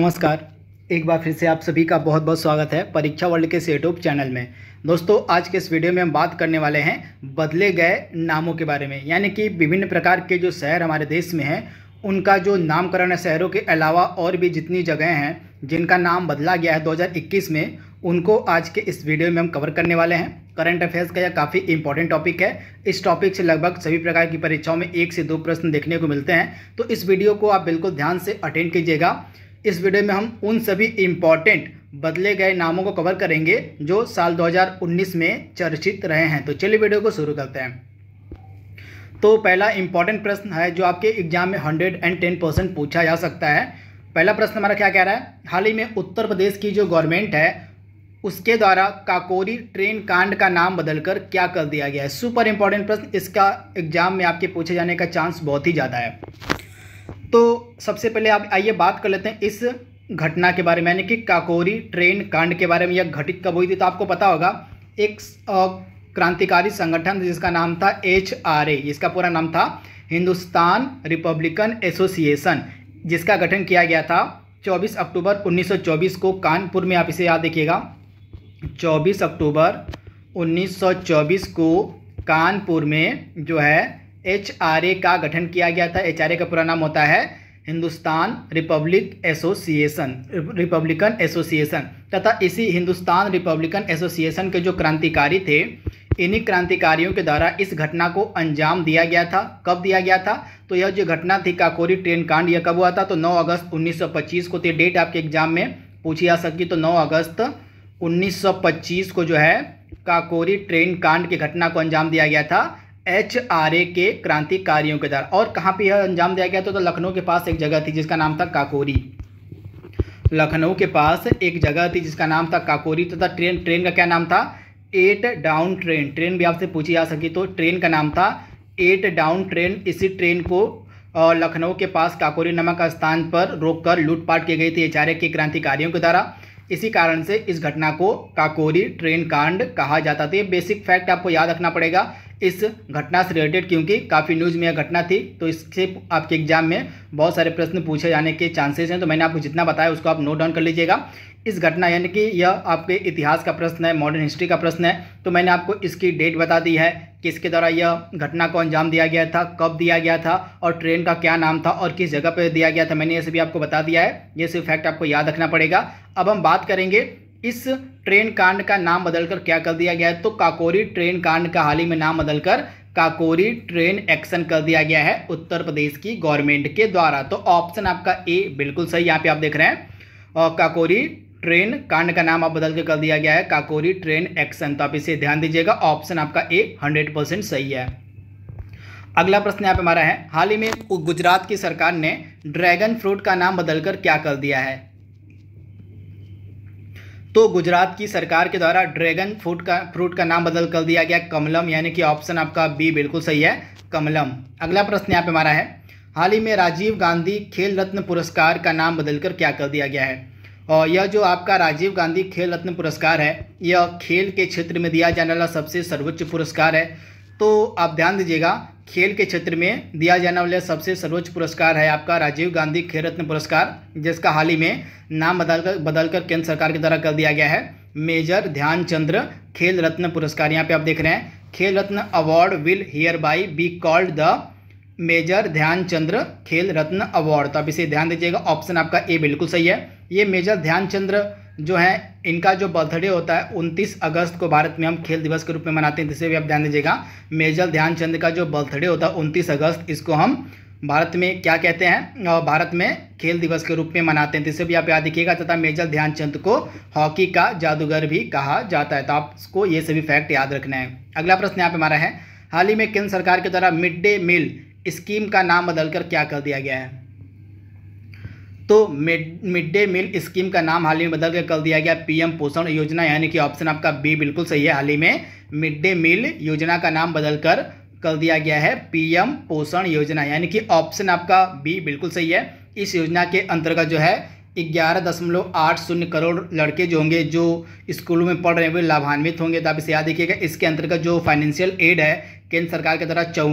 नमस्कार एक बार फिर से आप सभी का बहुत बहुत स्वागत है परीक्षा वर्ल्ड के यूट्यूब चैनल में दोस्तों आज के इस वीडियो में हम बात करने वाले हैं बदले गए नामों के बारे में यानी कि विभिन्न प्रकार के जो शहर हमारे देश में हैं उनका जो नामकरण है शहरों के अलावा और भी जितनी जगह हैं जिनका नाम बदला गया है दो में उनको आज के इस वीडियो में हम कवर करने वाले हैं करंट अफेयर्स का यह काफ़ी इंपॉर्टेंट टॉपिक है इस टॉपिक से लगभग सभी प्रकार की परीक्षाओं में एक से दो प्रश्न देखने को मिलते हैं तो इस वीडियो को आप बिल्कुल ध्यान से अटेंड कीजिएगा इस वीडियो में हम उन सभी इम्पॉर्टेंट बदले गए नामों को कवर करेंगे जो साल 2019 में चर्चित रहे हैं तो चलिए वीडियो को शुरू करते हैं तो पहला इंपॉर्टेंट प्रश्न है जो आपके एग्जाम में हंड्रेड एंड टेन परसेंट पूछा जा सकता है पहला प्रश्न हमारा क्या कह रहा है हाल ही में उत्तर प्रदेश की जो गवर्नमेंट है उसके द्वारा काकोरी ट्रेन कांड का नाम बदलकर क्या कर दिया गया है सुपर इंपॉर्टेंट प्रश्न इसका एग्जाम में आपके पूछे जाने का चांस बहुत ही ज़्यादा है तो सबसे पहले आप आइए बात कर लेते हैं इस घटना के बारे में यानी कि काकोरी ट्रेन कांड के बारे में यह घटित कब हुई थी तो आपको पता होगा एक क्रांतिकारी संगठन जिसका नाम था एच आर ए इसका पूरा नाम था हिंदुस्तान रिपब्लिकन एसोसिएशन जिसका गठन किया गया था 24 अक्टूबर 1924 को कानपुर में आप इसे याद देखिएगा 24 अक्टूबर 1924 को कानपुर में जो है एच का गठन किया गया था एच का पूरा नाम होता है Hindustan republic association republican association तथा इसी हिंदुस्तान रिपब्लिकन एसोसिएशन के जो क्रांतिकारी थे इन्हीं क्रांतिकारियों के द्वारा इस घटना को अंजाम दिया गया था कब दिया गया था तो यह जो घटना थी काकोरी ट्रेन कांड यह कब हुआ था तो 9 अगस्त 1925 को थे डेट आपके एग्जाम में पूछी जा सकती तो 9 अगस्त 1925 को जो है काकोरी ट्रेन कांड की घटना को अंजाम दिया गया था एच आर ए के क्रांतिकारियों के द्वारा और कहाँ पे यह अंजाम दिया गया तो, तो लखनऊ के पास एक जगह थी जिसका नाम था काकोरी लखनऊ के पास एक जगह थी जिसका नाम था काकोरी तथा तो ट्रेन ट्रेन का क्या नाम था एट डाउन ट्रेन ट्रेन भी आपसे पूछी जा सकी तो ट्रेन का नाम था एट डाउन ट्रेन इसी ट्रेन को लखनऊ के पास काकोरी नमक स्थान पर रोककर लूटपाट की गई थी एच आर ए के क्रांतिकारियों के द्वारा इसी कारण से इस घटना को काकोरी ट्रेन कांड कहा जाता था ये बेसिक फैक्ट आपको याद रखना पड़ेगा इस घटना से रिलेटेड क्योंकि काफ़ी न्यूज़ में यह घटना थी तो इससे आपके एग्जाम में बहुत सारे प्रश्न पूछे जाने के चांसेस हैं तो मैंने आपको जितना बताया उसको आप नोट डाउन कर लीजिएगा इस घटना यानी कि यह आपके इतिहास का प्रश्न है मॉडर्न हिस्ट्री का प्रश्न है तो मैंने आपको इसकी डेट बता दी है कि इसके द्वारा यह घटना को अंजाम दिया गया था कब दिया गया था और ट्रेन का क्या नाम था और किस जगह पर दिया गया था मैंने ये सभी आपको बता दिया है ये सिर्फ फैक्ट आपको याद रखना पड़ेगा अब हम बात करेंगे इस ट्रेन कांड का नाम बदलकर क्या कर दिया गया है तो काकोरी ट्रेन कांड का हाल ही में नाम बदलकर काकोरी ट्रेन एक्शन कर दिया गया है उत्तर प्रदेश की गवर्नमेंट के द्वारा तो ऑप्शन आपका ए बिल्कुल सही यहाँ पे आप देख रहे हैं और काकोरी ट्रेन कांड का नाम आप बदल के कर दिया गया है काकोरी ट्रेन एक्शन तो आप इसे ध्यान दीजिएगा ऑप्शन आपका ए हंड्रेड परसेंट सही है अगला प्रश्न यहाँ पे हमारा है हाल ही में गुजरात की सरकार ने ड्रैगन फ्रूट का नाम बदलकर क्या कर दिया है तो गुजरात की सरकार के द्वारा ड्रैगन फ्रूट का फ्रूट का नाम बदल कर दिया गया कमलम यानी कि ऑप्शन आपका बी बिल्कुल सही है कमलम अगला प्रश्न यहाँ पे हमारा है हाल ही में राजीव गांधी खेल रत्न पुरस्कार का नाम बदलकर क्या कर दिया गया है और यह जो आपका राजीव गांधी खेल रत्न पुरस्कार है यह खेल के क्षेत्र में दिया जाने वाला सबसे सर्वोच्च पुरस्कार है तो आप ध्यान दीजिएगा खेल के क्षेत्र में दिया जाने वाला सबसे सर्वोच्च पुरस्कार है आपका राजीव गांधी खेल रत्न पुरस्कार जिसका हाल ही में नाम बदलकर बदलकर केंद्र सरकार के द्वारा कर दिया गया है मेजर ध्यानचंद्र खेल रत्न पुरस्कार यहाँ पे आप देख रहे हैं Khel Ratna award will hereby be called the major Dhyanchandra Khel Ratna award तो आप इसे ध्यान दीजिएगा ऑप्शन आपका ए बिल्कुल सही है ये मेजर ध्यानचंद्र जो है इनका जो बर्थडे होता है 29 अगस्त को भारत में हम खेल दिवस के रूप में मनाते हैं जिसे भी आप ध्यान दीजिएगा मेजर ध्यानचंद का जो बर्थडे होता है 29 अगस्त इसको हम भारत में क्या कहते हैं और भारत में खेल दिवस के रूप में मनाते हैं जिसे भी आप याद रखिएगा तथा मेजर ध्यानचंद को हॉकी का जादूगर भी कहा जाता है तो आपको ये सभी फैक्ट याद रखना है अगला प्रश्न यहाँ पे हमारा है हाल ही में केंद्र सरकार के द्वारा मिड डे मील स्कीम का नाम बदलकर क्या कर दिया गया है तो मिड डे मील स्कीम का नाम हाल ही में बदल कर कर दिया गया पीएम पोषण योजना यानी कि ऑप्शन आपका बी बिल्कुल सही है हाल ही में मिड डे मील योजना का नाम बदलकर कर दिया गया है पीएम पोषण योजना यानी कि ऑप्शन आपका बी बिल्कुल सही है इस योजना के अंतर्गत जो है ग्यारह दशमलव आठ शून्य करोड़ लड़के जो होंगे जो स्कूलों में पढ़ रहे हैं वे लाभान्वित होंगे तो आप इसे याद रखिएगा इसके अंतर्गत जो फाइनेंशियल एड है केंद्र सरकार के द्वारा चौ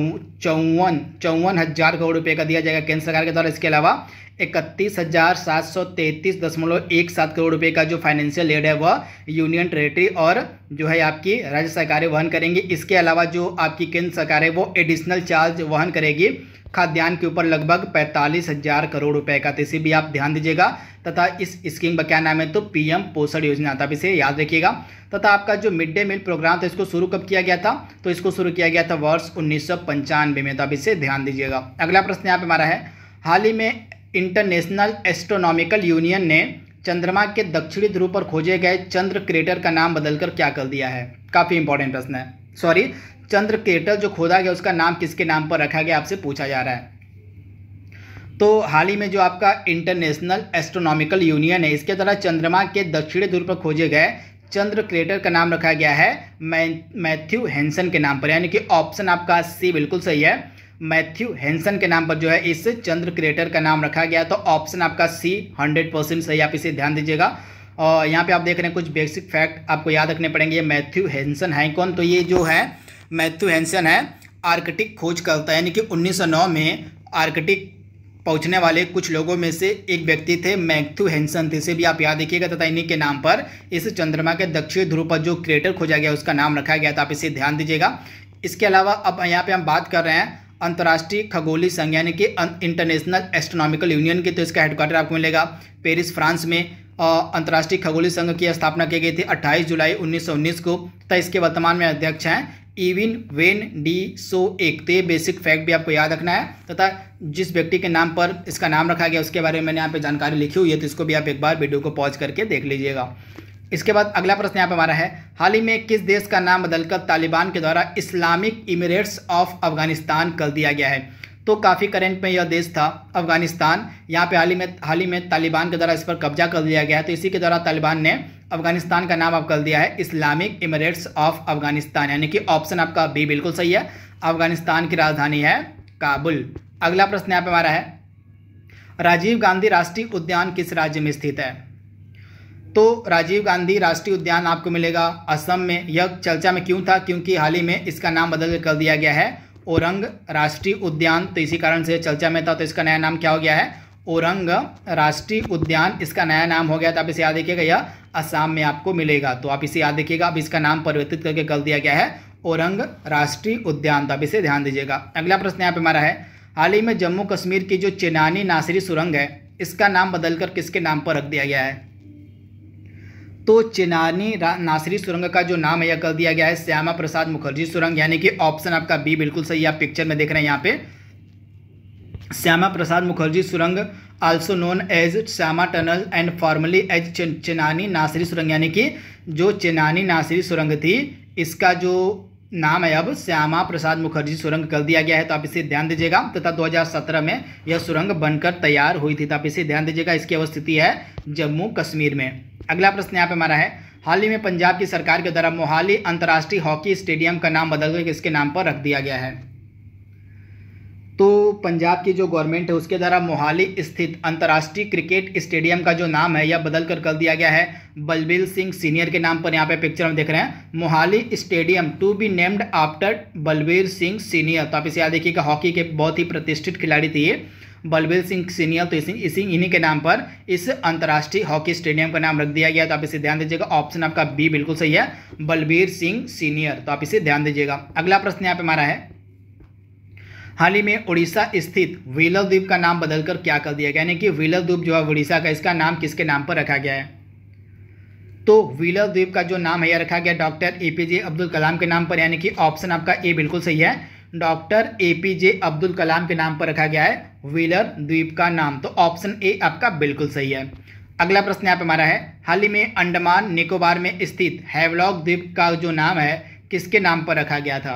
चौवन चौवन हजार करोड़ रुपए का दिया जाएगा केंद्र सरकार के द्वारा इसके अलावा इकतीस हजार सात सौ तैंतीस दशमलव एक सात करोड़ रुपए का जो फाइनेंशियल एड है वह यूनियन टेरेटरी और जो है आपकी राज्य सरकारें वहन करेंगी इसके अलावा जो आपकी केंद्र सरकार है वो एडिशनल चार्ज वहन करेगी खाद्यान्न के ऊपर लगभग पैंतालीस हजार करोड़ रुपए का तो इसे भी आप ध्यान दीजिएगा तथा इस स्कीम का क्या नाम है तो पीएम पोषण योजना था इसे याद रखिएगा तथा आपका जो मिड डे मील प्रोग्राम था इसको शुरू कब किया गया था तो इसको शुरू किया गया था वर्ष उन्नीस में तो आप इसे ध्यान दीजिएगा अगला प्रश्न यहाँ पे हमारा है हाल ही में इंटरनेशनल एस्ट्रोनॉमिकल यूनियन ने चंद्रमा के दक्षिणी ध्रुव पर खोजे गए चंद्र क्रेटर का नाम बदलकर क्या कर दिया है काफ़ी इंपॉर्टेंट प्रश्न है सॉरी चंद्र क्रेटर जो खोदा गया उसका नाम किसके नाम पर रखा गया आपसे पूछा जा रहा है तो हाल ही में जो आपका इंटरनेशनल एस्ट्रोनॉमिकल यूनियन है इसके द्वारा चंद्रमा के दक्षिणी ध्रुव पर खोजे गए चंद्र क्रेटर का नाम रखा गया है मैथ्यू हैंसन के नाम पर यानी कि ऑप्शन आपका सी बिल्कुल सही है मैथ्यू हैंसन के नाम पर जो है इस चंद्र क्रेटर का नाम रखा गया तो ऑप्शन आपका सी हंड्रेड परसेंट सही आप इसे ध्यान दीजिएगा और यहाँ पे आप देख रहे हैं कुछ बेसिक फैक्ट आपको याद रखने पड़ेंगे मैथ्यू हैंसन है कौन तो ये जो है मैथ्यू हैंसन है आर्कटिक खोज है यानी कि 1909 में आर्कटिक पहुंचने वाले कुछ लोगों में से एक व्यक्ति थे मैथ्यू हैंसन थे इसे भी आप याद रखिएगा तथा इन्हीं के नाम पर इस चंद्रमा के दक्षिण ध्रुव पर जो क्रेटर खोजा गया उसका नाम रखा गया था आप इसे ध्यान दीजिएगा इसके अलावा अब यहाँ पे हम बात कर रहे हैं अंतर्राष्ट्रीय खगोली संघ यानी कि इंटरनेशनल एस्ट्रोनॉमिकल यूनियन की तो इसका हेडक्वार्टर आपको मिलेगा पेरिस फ्रांस में अंतर्राष्ट्रीय खगोली संघ की स्थापना की गई थी 28 जुलाई 1919 को तथा इसके वर्तमान में अध्यक्ष हैं इविन वेन डी सो एक तो ये बेसिक फैक्ट भी आपको याद रखना है तथा जिस व्यक्ति के नाम पर इसका नाम रखा गया उसके बारे में मैंने यहाँ पे जानकारी लिखी हुई है तो इसको भी आप एक बार वीडियो को पॉज करके देख लीजिएगा इसके बाद अगला प्रश्न यहाँ पे हमारा है हाल ही में किस देश का नाम बदलकर तालिबान के द्वारा इस्लामिक इमिरेट्स ऑफ अफगानिस्तान कर दिया गया है तो काफ़ी करेंट में यह देश था अफगानिस्तान यहाँ पे हाल ही में हाल ही में तालिबान के द्वारा इस पर कब्जा कर दिया गया है तो इसी के द्वारा तालिबान ने अफगानिस्तान का नाम आपका दिया है इस्लामिक इमरेट्स ऑफ अफगानिस्तान यानी कि ऑप्शन आपका बी बिल्कुल सही है अफगानिस्तान की राजधानी है काबुल अगला प्रश्न यहाँ पे हमारा है राजीव गांधी राष्ट्रीय उद्यान किस राज्य में स्थित है तो राजीव गांधी राष्ट्रीय उद्यान आपको मिलेगा असम में यह चर्चा में क्यों था क्योंकि हाल ही में इसका नाम बदल कर दिया गया है औरंग राष्ट्रीय उद्यान तो इसी कारण से चर्चा में था तो इसका नया नाम क्या हो गया है औरंग राष्ट्रीय उद्यान इसका नया नाम हो गया तो आप इसे याद रखिएगा यह असम में आपको मिलेगा तो आप इसे याद रखिएगा अब इसका नाम परिवर्तित करके कर दिया गया है औरंग राष्ट्रीय उद्यान तो आप इसे ध्यान दीजिएगा अगला प्रश्न यहाँ पे हमारा है हाल ही में जम्मू कश्मीर की जो चेनानी नासरी सुरंग है इसका नाम बदलकर किसके नाम पर रख दिया गया है तो चेनानी नासरी सुरंग का जो नाम है यह कर दिया गया है श्यामा प्रसाद मुखर्जी सुरंग यानी कि ऑप्शन आपका बी बिल्कुल सही आप पिक्चर में देख रहे हैं यहाँ पे श्यामा प्रसाद मुखर्जी सुरंग also known as Shyama tunnel and formerly as Chenani Nashri सुरंग यानी कि जो चेनानी नासरी सुरंग थी इसका जो नाम है अब श्यामा प्रसाद मुखर्जी सुरंग कर दिया गया है तो आप इसे ध्यान दीजिएगा तथा 2017 में यह सुरंग बनकर तैयार हुई थी तो आप इसे ध्यान दीजिएगा इसकी अवस्थिति है जम्मू कश्मीर में अगला प्रश्न यहाँ पे हमारा है हाल ही में पंजाब की सरकार के द्वारा मोहाली अंतर्राष्ट्रीय हॉकी स्टेडियम का नाम बदलकर इसके नाम पर रख दिया गया है तो पंजाब की जो गवर्नमेंट है उसके द्वारा मोहाली स्थित अंतर्राष्ट्रीय क्रिकेट स्टेडियम का जो नाम है यह बदल कर कर दिया गया है बलबीर सिंह सीनियर के नाम पर यहाँ पे पिक्चर हम देख रहे हैं Mohali stadium to be named after Balbir Singh senior तो आप इसे याद देखिएगा हॉकी के बहुत ही प्रतिष्ठित खिलाड़ी थे बलबीर सिंह सीनियर तो इसी इसी इन्हीं के नाम पर इस अंतर्राष्ट्रीय हॉकी स्टेडियम का नाम रख दिया गया तो आप इसे ध्यान दीजिएगा ऑप्शन आपका बी बिल्कुल सही है बलबीर सिंह सीनियर तो आप इसे ध्यान दीजिएगा अगला प्रश्न यहाँ पे हमारा है हाल ही में उड़ीसा स्थित व्हीलर द्वीप का नाम बदलकर क्या कर दिया गया यानी कि व्हीलर द्वीप जो है उड़ीसा का इसका नाम किसके नाम पर रखा गया है तो व्हीलर द्वीप का जो नाम है यह रखा गया doctor A P J Abdul Kalam के नाम पर यानी कि ऑप्शन आपका ए बिल्कुल सही है doctor A P J Abdul Kalam के नाम पर रखा गया है व्हीलर द्वीप का नाम तो ऑप्शन ए आपका बिल्कुल सही है अगला प्रश्न यहाँ पे हमारा है हाल ही में अंडमान निकोबार में स्थित हैवलॉक द्वीप का जो नाम है किसके नाम पर रखा गया था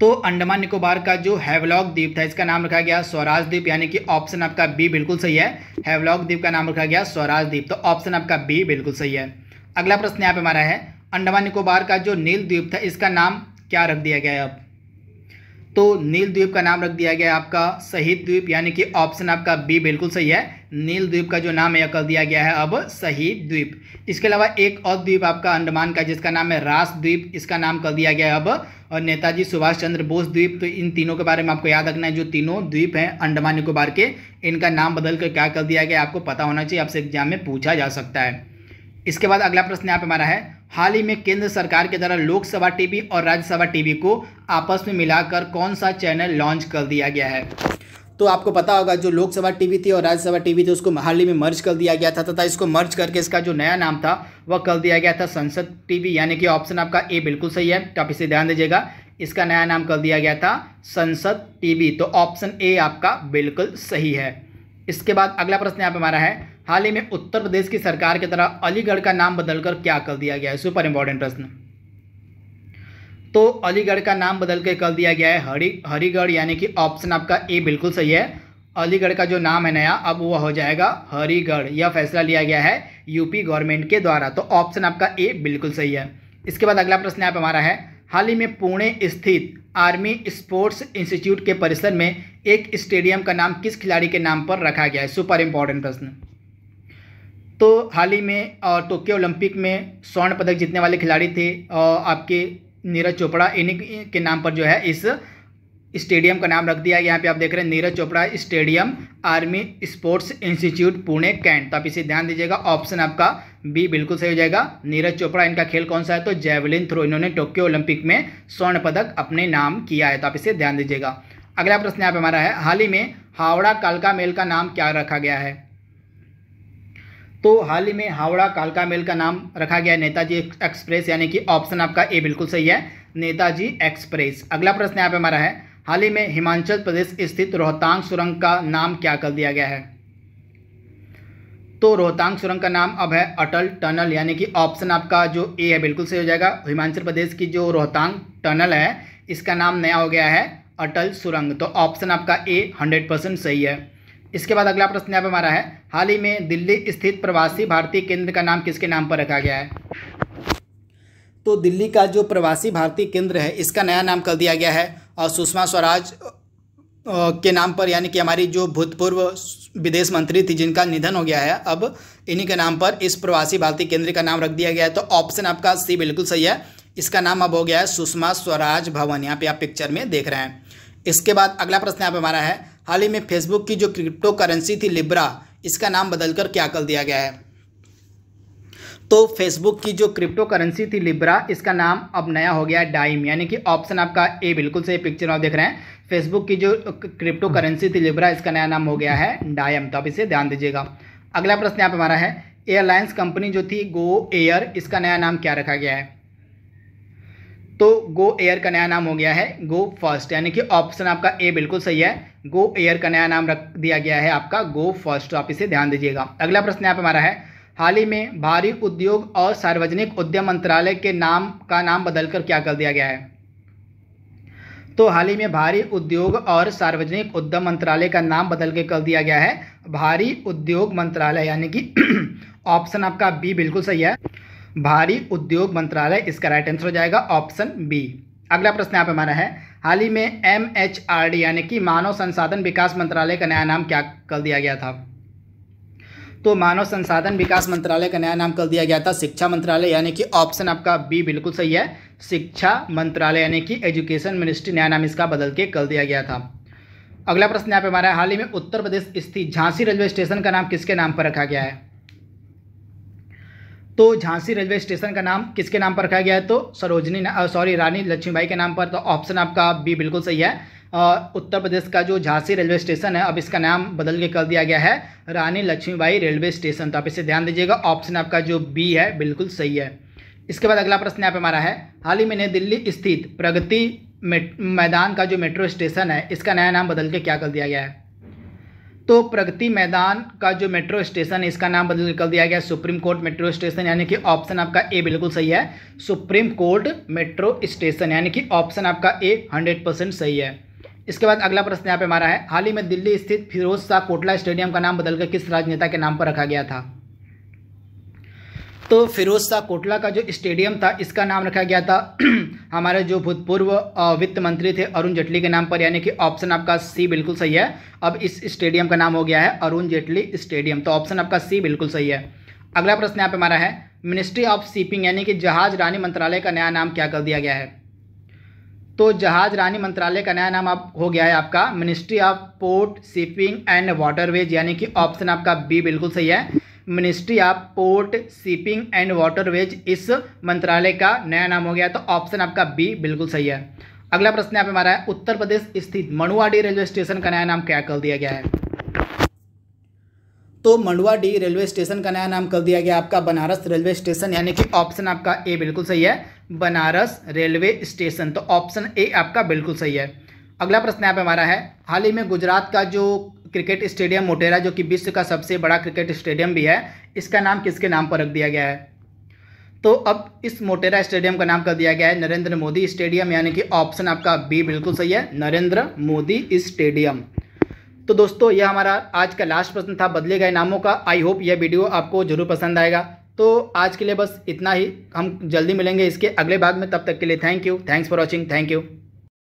तो अंडमान निकोबार का जो हैवलॉक द्वीप था इसका नाम रखा गया स्वराज द्वीप यानी कि ऑप्शन आपका बी बिल्कुल सही है हैवलॉग द्वीप का नाम रखा गया स्वराज द्वीप तो ऑप्शन आपका बी बिल्कुल सही है अगला प्रश्न यहाँ पे हमारा है अंडमान निकोबार का जो नील द्वीप था इसका नाम क्या रख दिया गया है अब तो नील द्वीप का नाम रख दिया गया आपका शहीद द्वीप यानी कि ऑप्शन आपका बी बिल्कुल सही है नील द्वीप का जो नाम है कर दिया गया है अब शहीद द्वीप इसके अलावा एक और द्वीप आपका अंडमान का जिसका नाम है रास द्वीप इसका नाम कर दिया गया है अब और नेताजी सुभाष चंद्र बोस द्वीप तो इन तीनों के बारे में आपको याद रखना है जो तीनों द्वीप हैं अंडमान निकोबार के इनका नाम बदल कर क्या कर दिया गया आपको पता होना चाहिए आपसे एग्जाम में पूछा जा सकता है इसके बाद अगला प्रश्न यहाँ पे हमारा है हाल ही में केंद्र सरकार के द्वारा लोकसभा टीवी और राज्यसभा टीवी को आपस में मिलाकर कौन सा चैनल लॉन्च कर दिया गया है तो आपको पता होगा जो लोकसभा टीवी थी और राज्यसभा टीवी थी उसको महाली में मर्ज कर दिया गया था तथा इसको मर्ज करके इसका जो नया नाम था वह कर दिया गया था संसद टीवी यानी कि ऑप्शन आपका ए बिल्कुल सही है तो आप इसे ध्यान दीजिएगा इसका नया नाम कर दिया गया था संसद टीवी तो ऑप्शन ए आपका बिल्कुल सही है इसके बाद अगला प्रश्न यहाँ पे हमारा है हाल ही में उत्तर प्रदेश की सरकार की तरह अलीगढ़ का नाम बदलकर क्या कर दिया गया है सुपर इंपॉर्टेंट प्रश्न तो अलीगढ़ का नाम बदल के कर दिया गया है हरी हरीगढ़ यानी कि ऑप्शन आपका ए बिल्कुल सही है अलीगढ़ का जो नाम है नया अब वह हो जाएगा हरीगढ़ यह फैसला लिया गया है यूपी गवर्नमेंट के द्वारा तो ऑप्शन आपका ए बिल्कुल सही है इसके बाद अगला प्रश्न आप हमारा है हाल ही में पुणे स्थित आर्मी स्पोर्ट्स इंस्टीट्यूट के परिसर में एक स्टेडियम का नाम किस खिलाड़ी के नाम पर रखा गया है सुपर इम्पॉर्टेंट प्रश्न तो हाल ही में टोक्यो ओलंपिक में स्वर्ण पदक जीतने वाले खिलाड़ी थे आपके नीरज चोपड़ा इन्हीं के नाम पर जो है इस स्टेडियम का नाम रख दिया यहाँ पे आप देख रहे हैं Neeraj Chopra stadium army sports institute Pune cantt तो आप इसे ध्यान दीजिएगा ऑप्शन आपका बी बिल्कुल सही हो जाएगा नीरज चोपड़ा इनका खेल कौन सा है तो जेवलिन थ्रो इन्होंने टोक्यो ओलंपिक में स्वर्ण पदक अपने नाम किया है तो आप इसे ध्यान दीजिएगा अगला प्रश्न यहाँ पे हमारा है हाल ही में हावड़ा कालका मेल का नाम क्या रखा गया है तो हाल ही में हावड़ा कालका मेल का नाम रखा गया नेताजी एक्सप्रेस यानी कि ऑप्शन आपका ए बिल्कुल सही है नेताजी एक्सप्रेस अगला प्रश्न यहाँ पे हमारा है हाल ही में हिमाचल प्रदेश स्थित रोहतांग सुरंग का नाम क्या कर दिया गया है तो रोहतांग सुरंग का नाम अब है अटल टनल यानी कि ऑप्शन आपका जो ए है बिल्कुल सही हो जाएगा हिमाचल प्रदेश की जो रोहतांग टनल है इसका नाम नया हो गया है अटल सुरंग तो ऑप्शन आपका ए हंड्रेड परसेंट सही है इसके बाद अगला प्रश्न यहाँ पे हमारा है हाल ही में दिल्ली स्थित प्रवासी भारतीय केंद्र का नाम किसके नाम पर रखा गया है तो दिल्ली का जो प्रवासी भारतीय केंद्र है इसका नया नाम कर दिया गया है और सुषमा स्वराज के नाम पर यानी कि हमारी जो भूतपूर्व विदेश मंत्री थी जिनका निधन हो गया है अब इन्हीं के नाम पर इस प्रवासी भारतीय केंद्र का नाम रख दिया गया है तो ऑप्शन आपका सी बिल्कुल सही है इसका नाम अब हो गया है सुषमा स्वराज भवन यहाँ पे आप पिक्चर में देख रहे हैं इसके बाद अगला प्रश्न यहाँ पे हमारा है हाल ही में फेसबुक की जो क्रिप्टो करेंसी थी लिब्रा इसका नाम बदलकर क्या कर दिया गया है तो फेसबुक की जो क्रिप्टो करेंसी थी लिब्रा इसका नाम अब नया हो गया है डाइम यानी कि ऑप्शन आपका ए बिल्कुल सही पिक्चर आप देख रहे हैं फेसबुक की जो क्रिप्टो करेंसी थी लिब्रा इसका नया नाम हो गया है डायम तो आप इसे ध्यान दीजिएगा अगला प्रश्न यहाँ पर हमारा है एयरलाइंस कंपनी जो थी गो एयर इसका नया नाम क्या रखा गया है तो गो एयर का नया नाम हो गया है गो फर्स्ट यानी कि ऑप्शन आपका ए बिल्कुल सही है गो एयर का नया नाम रख दिया गया है आपका गो तो फर्स्ट आप इसे ध्यान दीजिएगा अगला प्रश्न यहाँ पर हमारा है हाल ही में भारी उद्योग और सार्वजनिक उद्यम मंत्रालय के नाम का नाम बदलकर क्या कर दिया गया है तो हाल ही में भारी उद्योग और सार्वजनिक उद्यम मंत्रालय का नाम बदल के कर दिया गया है भारी उद्योग मंत्रालय यानी कि ऑप्शन आपका बी बिल्कुल सही है भारी उद्योग मंत्रालय इसका राइट आंसर हो जाएगा ऑप्शन बी अगला प्रश्न यहाँ पे हमारा है हाल ही में एम एच आर डी यानी कि मानव संसाधन विकास मंत्रालय का नया नाम क्या कर दिया गया था तो मानव संसाधन विकास मंत्रालय का नया नाम कर दिया गया था शिक्षा मंत्रालय यानी कि ऑप्शन आपका बी बिल्कुल सही है शिक्षा मंत्रालय यानी कि एजुकेशन मिनिस्ट्री नया नाम इसका बदल के कर दिया गया था अगला प्रश्न यहाँ पे हमारा हाल ही में उत्तर प्रदेश स्थित झांसी रेलवे स्टेशन का नाम किसके नाम पर रखा गया है तो झांसी रेलवे स्टेशन का नाम किसके नाम पर रखा गया है तो सरोजनी सॉरी रानी लक्ष्मीबाई के नाम पर तो ऑप्शन आपका बी बिल्कुल सही है उत्तर प्रदेश का जो झांसी रेलवे स्टेशन है अब इसका नाम बदल के कर दिया गया है रानी लक्ष्मीबाई रेलवे स्टेशन तो आप इसे ध्यान दीजिएगा ऑप्शन आपका जो बी है बिल्कुल सही है इसके बाद अगला प्रश्न यहाँ पे हमारा है हाल ही में नई दिल्ली स्थित प्रगति मैदान का जो मेट्रो स्टेशन है इसका नया नाम बदल के क्या कर दिया गया है तो प्रगति मैदान का जो मेट्रो स्टेशन है इसका नाम बदल कर दिया गया सुप्रीम कोर्ट मेट्रो स्टेशन यानी कि ऑप्शन आपका ए बिल्कुल सही है सुप्रीम कोर्ट मेट्रो स्टेशन यानी कि ऑप्शन आपका ए हंड्रेड परसेंट सही है इसके बाद अगला प्रश्न यहाँ पे हमारा है हाल ही में दिल्ली स्थित फिरोज शाह कोटला स्टेडियम का नाम बदलकर किस राजनेता के नाम पर रखा गया था तो फिरोज शाह कोटला का जो स्टेडियम था इसका नाम रखा गया था हमारे जो भूतपूर्व वित्त मंत्री थे अरुण जेटली के नाम पर यानी कि ऑप्शन आपका सी बिल्कुल सही है अब इस स्टेडियम का नाम हो गया है अरुण जेटली स्टेडियम तो ऑप्शन आपका सी बिल्कुल सही है अगला प्रश्न यहाँ पे हमारा है मिनिस्ट्री ऑफ शिपिंग यानी कि जहाज रानी मंत्रालय का नया नाम क्या कर दिया गया है तो जहाज रानी मंत्रालय का नया नाम आप हो गया है आपका ministry of port shipping and waterways यानी कि ऑप्शन आपका बी बिल्कुल सही है ministry of port shipping and waterways इस मंत्रालय का नया नाम हो गया तो ऑप्शन आपका बी बिल्कुल सही है अगला प्रश्न यहाँ पे हमारा है उत्तर प्रदेश स्थित मंडुआडी रेलवे स्टेशन का नया नाम क्या कर दिया गया है तो डी रेलवे स्टेशन का नया नाम कर दिया गया आपका बनारस रेलवे स्टेशन यानी कि ऑप्शन आपका ए बिल्कुल सही है बनारस रेलवे स्टेशन तो ऑप्शन ए आपका बिल्कुल सही है अगला प्रश्न यहाँ पे हमारा है हाल ही में गुजरात का जो क्रिकेट स्टेडियम मोटेरा जो कि विश्व का सबसे बड़ा क्रिकेट स्टेडियम भी है इसका नाम किसके नाम पर रख दिया गया है तो अब इस मोटेरा स्टेडियम का नाम कर दिया गया है नरेंद्र मोदी स्टेडियम यानी कि ऑप्शन आपका बी बिल्कुल सही है नरेंद्र मोदी स्टेडियम तो दोस्तों यह हमारा आज का लास्ट प्रश्न था बदले गए नामों का आई होप यह वीडियो आपको जरूर पसंद आएगा तो आज के लिए बस इतना ही हम जल्दी मिलेंगे इसके अगले भाग में तब तक के लिए thank you thanks for watching thank you